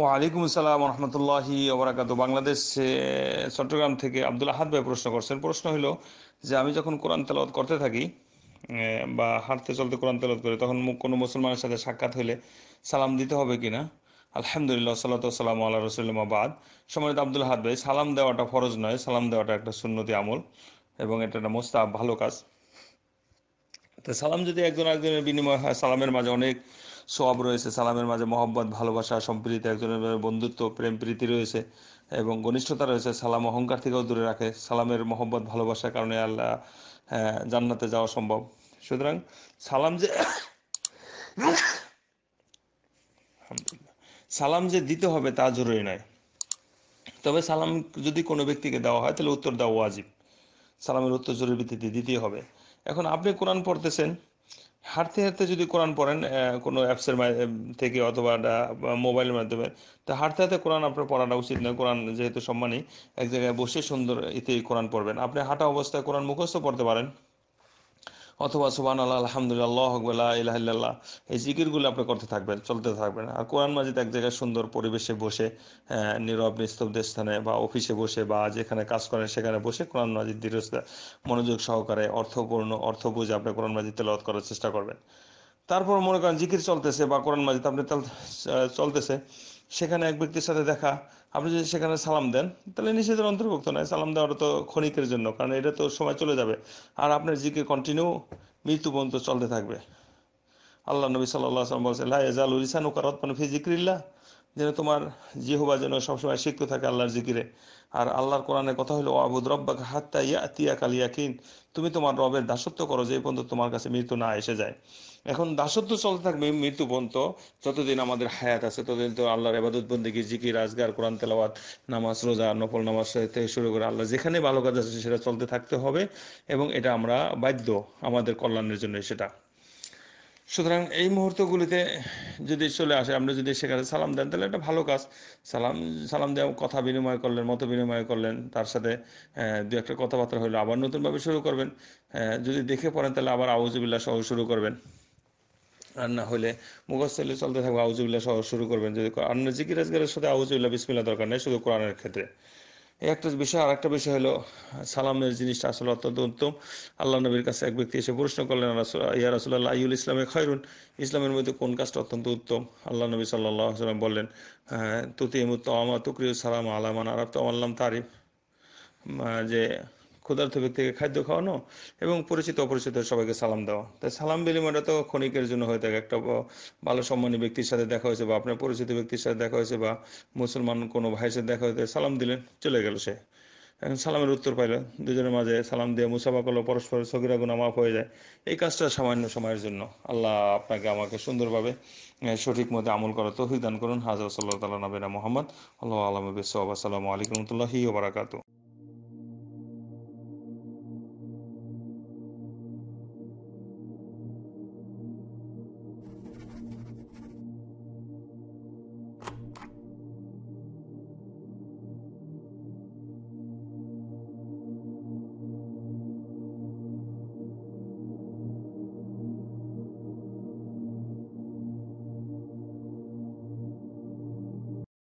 ওয়ালাইকুম আসসালাম রহমতুল্লাহি ওবরাকাত বাংলাদেশ চট্টগ্রাম থেকে আব্দুল আহাদ ভাই প্রশ্ন করছেন প্রশ্ন হলো যে আমি যখন কোরআন তেলত করতে থাকি বা হাঁটতে চলতে কোরআন তেলত করি তখন কোনো মুসলমানের সাথে সাক্ষাৎ হলে সালাম দিতে হবে কি না আলহামদুলিল্লাহ সাল্লাম আল্লাহ রসুল্লামাবাদ সম্মানিত আব্দুল হাদ ভাই সালাম দেওয়াটা ফরজ নয় সালাম দেওয়াটা একটা সুন্নতি আমল এবং এটা একটা মোস্তাব ভালো কাজ সালাম যদি একজন একজনের বিনিময় হয় সালামের মাঝে অনেক সব রয়েছে সালামের মাঝে মহব্বত ভালোবাসা সম্প্রীত একজনের বন্ধুত্ব প্রেম প্রীতি রয়েছে এবং ঘনিষ্ঠতা রয়েছে সালাম অহংকার থেকেও দূরে রাখে সালামের মহব্বত ভালোবাসার কারণে আল্লাহ হ্যাঁ, জান্নাতে যাওয়া সম্ভব সুতরাং সালাম যে সালাম যে দিতে হবে তা জরুরি নয় তবে সালাম যদি কোনো ব্যক্তিকে দেওয়া হয় তাহলে উত্তর দেওয়া ওয়াজিব সালামের উত্তর জরুরি ভিত্তিতে দিতেই হবে এখন আপনি কোরআন পড়তেছেন হাঁটতে হাঁটতে যদি কোরআন পড়েন কোনো অ্যাপসের থেকে অথবা মোবাইলের মাধ্যমে তো হাঁটতে হাঁটতে কোরআন আপনার পড়াটা উচিত নয় কোরআন যেহেতু সম্মানী এক জায়গায় বসে সুন্দর এতে কোরআন পড়বেন আপনি হাঁটা অবস্থায় কোরআন মুখস্থ পড়তে পারেন অথবা সুবান আল্লাহ আলহামদুলিল্লাহ ইলাহিল্লাহ এই জিকিরগুলো আপনি করতে থাকবেন চলতে থাকবেন আর কোরআন মাজিদ এক জায়গায় সুন্দর পরিবেশে বসে নীরব নিস্তব্ধ স্থানে বা অফিসে বসে বা যেখানে কাজ করেন সেখানে বসে কোরআন মাজিদ দৃঢ় মনোযোগ সহকারে অর্থপূর্ণ অর্থ বুঝে আপনি কোরআন মাজিদ তেলাওয়াত করার চেষ্টা করবেন তারপর মনে করেন জিকির চলতেছে বা কোরআন মাজিদ আপনি চলতেছে সেখানে এক ব্যক্তির সাথে দেখা আপনি যদি সেখানে সালাম দেন তাহলে নিষেধের অন্তর্ভুক্ত নয় সালাম দেওয়াটা তো ক্ষণিকের জন্য কারণ এটা তো সময় চলে যাবে আর আপনার জিকে কন্টিনিউ মৃত্যু পর্যন্ত চলতে থাকবে আল্লাহ নবী সাল্লাহ আসলাম বলছে লাহ এজাল উলিসানু কারত মানে ফিজিক্রিল্লা যেন তোমার জেহুবা যেন সবসময় সিক্ত থাকে আল্লাহর জিকিরে আর আল্লাহর কোরআনের কথা হলো আবুদ রব্বাকে হাত্তা ইয়া তিয়া কালিয়াকিন তুমি তোমার রবের দাসত্ব করো যে পর্যন্ত তোমার কাছে মৃত্যু না এসে যায় এখন দাসত্ব চলতে থাকবে মৃত্যু পর্যন্ত যতদিন আমাদের হায়াত আছে ততদিন তো আল্লাহর এবাদত বন্দীকে জিকির রাজগার কোরআন তেলাওয়াত নামাজ রোজা নফল নামাজ থেকে শুরু করে আল্লাহ যেখানে ভালো কাজ আছে সেটা চলতে থাকতে হবে এবং এটা আমরা বাধ্য আমাদের কল্যাণের জন্য সেটা সুতরাং এই মুহূর্তগুলিতে যদি চলে আসে আপনি যদি সেখানে সালাম দেন তাহলে একটা ভালো কাজ সালাম সালাম দেওয়া কথা বিনিময় করলেন মত বিনিময় করলেন তার সাথে দু একটা কথাবার্তা হলো আবার নতুনভাবে শুরু করবেন যদি দেখে পড়েন তাহলে আবার আউজবিল্লা সহ শুরু করবেন আর না হলে মুখস্থলে চলতে থাকবে আউজবিল্লা সহ শুরু করবেন যদি আর রাজগারের সাথে আউজবিল্লা বিসমিল্লা দরকার নেই শুধু কোরআনের ক্ষেত্রে একটা বিষয় আর একটা বিষয় হলো সালামের জিনিসটা আসলে অত্যন্ত উত্তম আল্লাহ নবীর কাছে এক ব্যক্তি এসে প্রশ্ন করলেন ইয়া রাসুল্লাহ আইউল ইসলামে খয়রুন ইসলামের মধ্যে কোন কাজটা অত্যন্ত উত্তম আল্লাহ নবী সাল্লাহ সাল্লাম বললেন হ্যাঁ, তুতি মুত আমা তুকরিউ সালাম আলামান আরব তো আল্লাম তারিফ যে ক্ষুধার্ত ব্যক্তিকে খাদ্য খাওয়ানো এবং পরিচিত অপরিচিত সবাইকে সালাম দেওয়া তাই সালাম বিনিময়টা তো ক্ষণিকের জন্য হয়ে থাকে একটা ভালো সম্মানী ব্যক্তির সাথে দেখা হয়েছে বা আপনার পরিচিত ব্যক্তির সাথে দেখা হয়েছে বা মুসলমান কোনো ভাইয়ের সাথে দেখা হয়েছে সালাম দিলেন চলে গেল সে এখন সালামের উত্তর পাইলো দুজনের মাঝে সালাম দিয়ে মুসাফা করলো পরস্পর সগিরা গুণা মাফ হয়ে যায় এই কাজটা সামান্য সময়ের জন্য আল্লাহ আপনাকে আমাকে সুন্দরভাবে সঠিক মতো আমল করার তহিদান দান করুন হাজার সাল্লাহ তালা নবীরা মোহাম্মদ আল্লাহ আলমবিস আসসালামু আলাইকুম রহমতুল্লাহি ওবরাকাতু